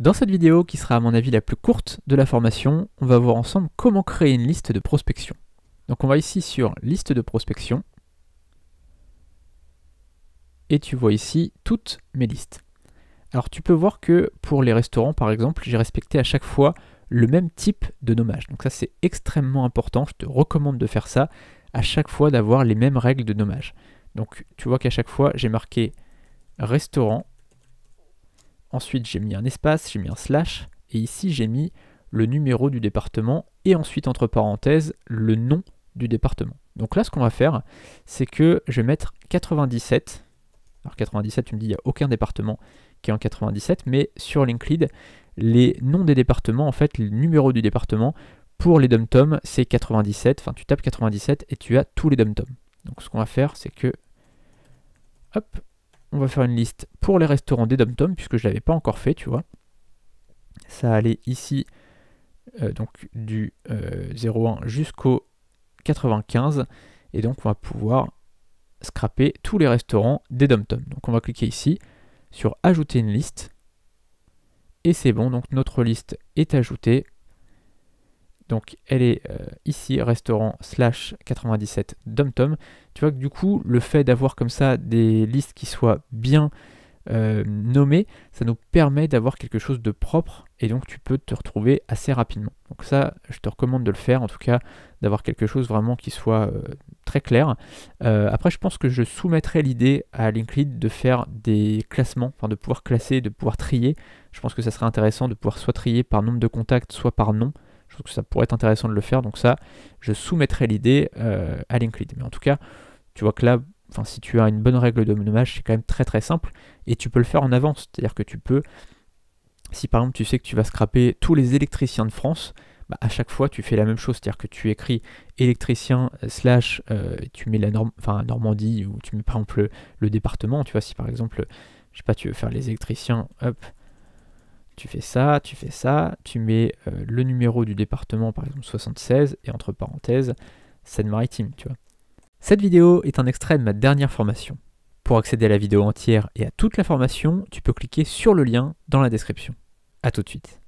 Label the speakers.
Speaker 1: Dans cette vidéo, qui sera à mon avis la plus courte de la formation, on va voir ensemble comment créer une liste de prospection. Donc on va ici sur liste de prospection, et tu vois ici toutes mes listes. Alors tu peux voir que pour les restaurants par exemple, j'ai respecté à chaque fois le même type de nommage. Donc ça c'est extrêmement important, je te recommande de faire ça, à chaque fois d'avoir les mêmes règles de nommage. Donc tu vois qu'à chaque fois j'ai marqué restaurant Ensuite, j'ai mis un espace, j'ai mis un slash, et ici, j'ai mis le numéro du département, et ensuite, entre parenthèses, le nom du département. Donc là, ce qu'on va faire, c'est que je vais mettre 97. Alors 97, tu me dis, il n'y a aucun département qui est en 97, mais sur LinkedIn, les noms des départements, en fait, le numéro du département, pour les dom c'est 97. Enfin, tu tapes 97 et tu as tous les dom Donc ce qu'on va faire, c'est que... Hop, on va faire une liste pour les restaurants des dom puisque je ne l'avais pas encore fait, tu vois. Ça allait ici, euh, donc du 01 euh, jusqu'au 95, et donc on va pouvoir scraper tous les restaurants des dom Donc on va cliquer ici sur ajouter une liste, et c'est bon, donc notre liste est ajoutée donc elle est euh, ici, restaurant slash 97 DomTom. Tu vois que du coup, le fait d'avoir comme ça des listes qui soient bien euh, nommées, ça nous permet d'avoir quelque chose de propre et donc tu peux te retrouver assez rapidement. Donc ça, je te recommande de le faire, en tout cas, d'avoir quelque chose vraiment qui soit euh, très clair. après, je pense que je soumettrai l'idée à LinkedIn de faire des classements, enfin de pouvoir classer, de pouvoir trier. Je pense que ça serait intéressant de pouvoir soit trier par nombre de contacts, soit par nom. Je trouve que ça pourrait être intéressant de le faire, donc ça, je soumettrai l'idée euh, à LinkedIn. Mais en tout cas, tu vois que là, enfin, si tu as une bonne règle de nommage, c'est quand même très très simple, et tu peux le faire en avance, c'est-à-dire que tu peux, si par exemple tu sais que tu vas scraper tous les électriciens de France, bah, à chaque fois tu fais la même chose, c'est-à-dire que tu écris électricien euh, slash, euh, tu mets la norme, Normandie, ou tu mets par exemple le, département, tu vois, si par exemple, je sais pas, tu veux faire les électriciens, hop, tu fais ça, tu fais ça, tu mets euh, le numéro du département, par exemple 76, et entre parenthèses, Seine-Maritime, tu vois. Cette vidéo est un extrait de ma dernière formation. Pour accéder à la vidéo entière et à toute la formation, tu peux cliquer sur le lien dans la description. A tout de suite.